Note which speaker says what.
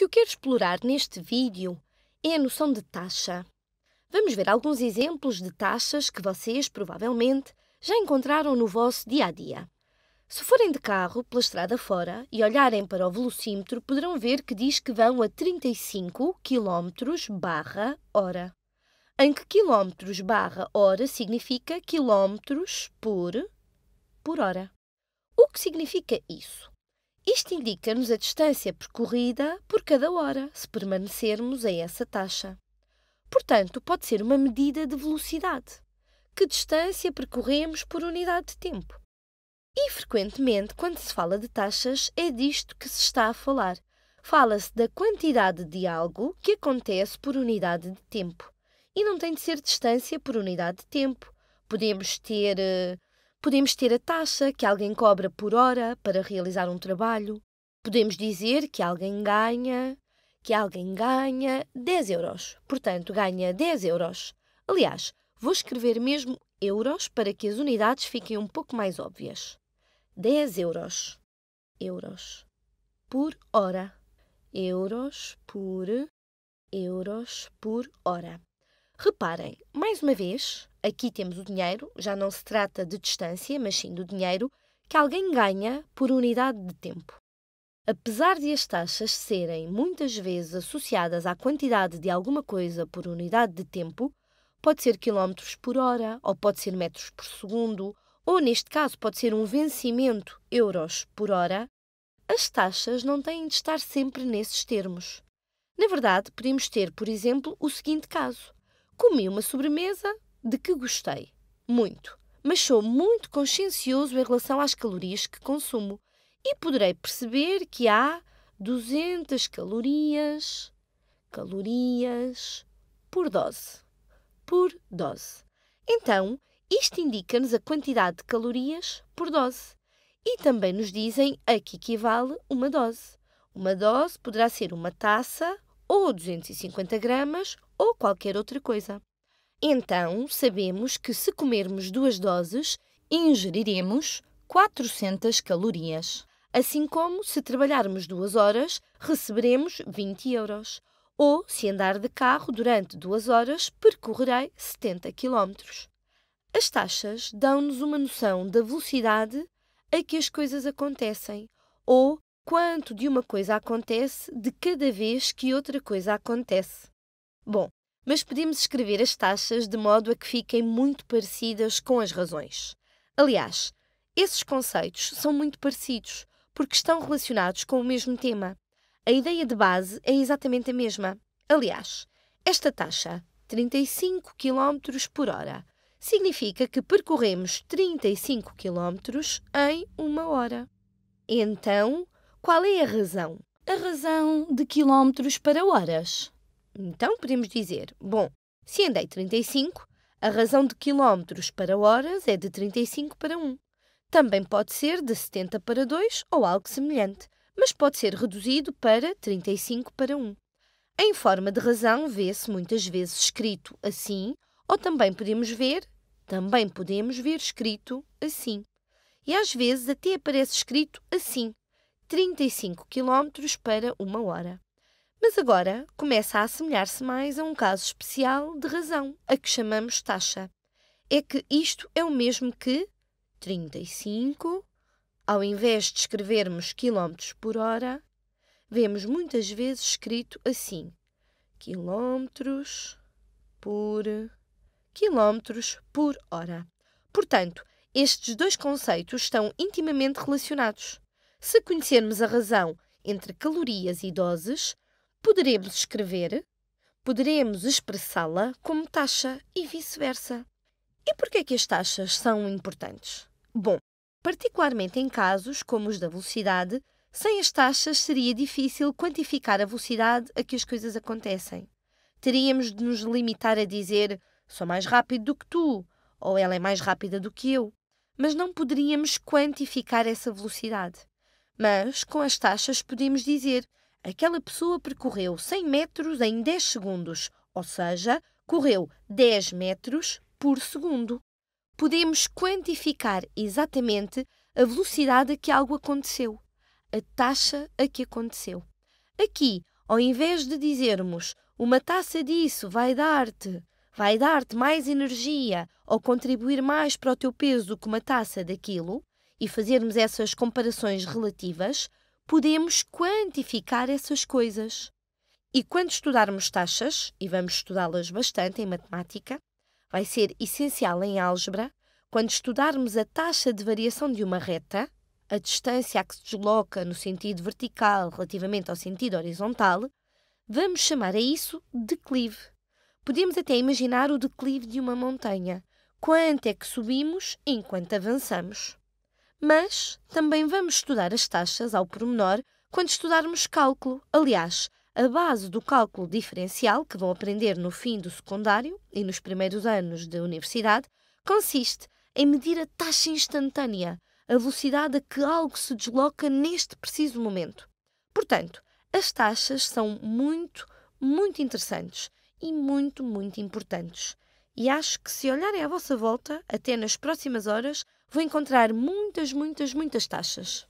Speaker 1: que eu quero explorar neste vídeo é a noção de taxa. Vamos ver alguns exemplos de taxas que vocês, provavelmente, já encontraram no vosso dia a dia. Se forem de carro pela estrada fora e olharem para o velocímetro, poderão ver que diz que vão a 35 km barra hora. Em que quilómetros barra hora significa quilómetros por, por hora. O que significa isso? Isto indica-nos a distância percorrida por cada hora, se permanecermos a essa taxa. Portanto, pode ser uma medida de velocidade. Que distância percorremos por unidade de tempo? E frequentemente, quando se fala de taxas, é disto que se está a falar. Fala-se da quantidade de algo que acontece por unidade de tempo. E não tem de ser distância por unidade de tempo. Podemos ter uh, Podemos ter a taxa que alguém cobra por hora para realizar um trabalho. Podemos dizer que alguém ganha, que alguém ganha 10 euros. Portanto, ganha 10 euros. Aliás, vou escrever mesmo euros para que as unidades fiquem um pouco mais óbvias. 10 euros. Euros. Por hora. Euros por euros por hora. Reparem, mais uma vez, aqui temos o dinheiro, já não se trata de distância, mas sim do dinheiro que alguém ganha por unidade de tempo. Apesar de as taxas serem muitas vezes associadas à quantidade de alguma coisa por unidade de tempo, pode ser quilómetros por hora, ou pode ser metros por segundo, ou neste caso pode ser um vencimento euros por hora, as taxas não têm de estar sempre nesses termos. Na verdade, podemos ter, por exemplo, o seguinte caso: comi uma sobremesa de que gostei muito, mas sou muito consciencioso em relação às calorias que consumo e poderei perceber que há 200 calorias, calorias por dose, por dose. Então, isto indica-nos a quantidade de calorias por dose. E também nos dizem a que equivale uma dose. Uma dose poderá ser uma taça, ou 250 gramas, ou qualquer outra coisa. Então, sabemos que se comermos duas doses, ingeriremos 400 calorias. Assim como, se trabalharmos duas horas, receberemos 20 euros. Ou, se andar de carro durante duas horas, percorrerei 70 km. As taxas dão-nos uma noção da velocidade a que as coisas acontecem, ou quanto de uma coisa acontece de cada vez que outra coisa acontece. Bom, mas podemos escrever as taxas de modo a que fiquem muito parecidas com as razões. Aliás, esses conceitos são muito parecidos, porque estão relacionados com o mesmo tema. A ideia de base é exatamente a mesma. Aliás, esta taxa, 35 km por hora, significa que percorremos 35 km em uma hora. Então, qual é a razão? A razão de quilómetros para horas. Então podemos dizer, bom, se andei 35, a razão de quilómetros para horas é de 35 para 1. Também pode ser de 70 para 2 ou algo semelhante, mas pode ser reduzido para 35 para 1. Em forma de razão, vê-se muitas vezes escrito assim, ou também podemos ver, também podemos ver escrito assim. E às vezes até aparece escrito assim: 35 km para uma hora. Mas agora começa a assemelhar-se mais a um caso especial de razão, a que chamamos taxa. É que isto é o mesmo que 35, ao invés de escrevermos quilómetros por hora, vemos muitas vezes escrito assim: quilómetros por quilómetros por hora. Portanto, estes dois conceitos estão intimamente relacionados. Se conhecermos a razão entre calorias e doses, poderemos escrever, poderemos expressá-la como taxa e vice-versa. E por é que as taxas são importantes? Bom, particularmente em casos como os da velocidade, sem as taxas seria difícil quantificar a velocidade a que as coisas acontecem. Teríamos de nos limitar a dizer sou mais rápido do que tu ou ela é mais rápida do que eu, mas não poderíamos quantificar essa velocidade. Mas com as taxas podemos dizer Aquela pessoa percorreu 100 metros em 10 segundos, ou seja, correu 10 metros por segundo. Podemos quantificar exatamente a velocidade a que algo aconteceu, a taxa a que aconteceu. Aqui, ao invés de dizermos uma taça disso vai dar-te, vai dar-te mais energia ou contribuir mais para o teu peso do que uma taça daquilo, e fazermos essas comparações relativas, podemos quantificar essas coisas. E quando estudarmos taxas, e vamos estudá-las bastante em matemática, vai ser essencial em álgebra, quando estudarmos a taxa de variação de uma reta, a distância a que se desloca no sentido vertical relativamente ao sentido horizontal, vamos chamar a isso declive. Podemos até imaginar o declive de uma montanha. Quanto é que subimos enquanto avançamos? mas também vamos estudar as taxas ao pormenor quando estudarmos cálculo. Aliás, a base do cálculo diferencial, que vão aprender no fim do secundário e nos primeiros anos de universidade, consiste em medir a taxa instantânea, a velocidade a que algo se desloca neste preciso momento. Portanto, as taxas são muito, muito interessantes e muito, muito importantes. E acho que se olharem à vossa volta, até nas próximas horas, vou encontrar muitas, muitas, muitas taxas.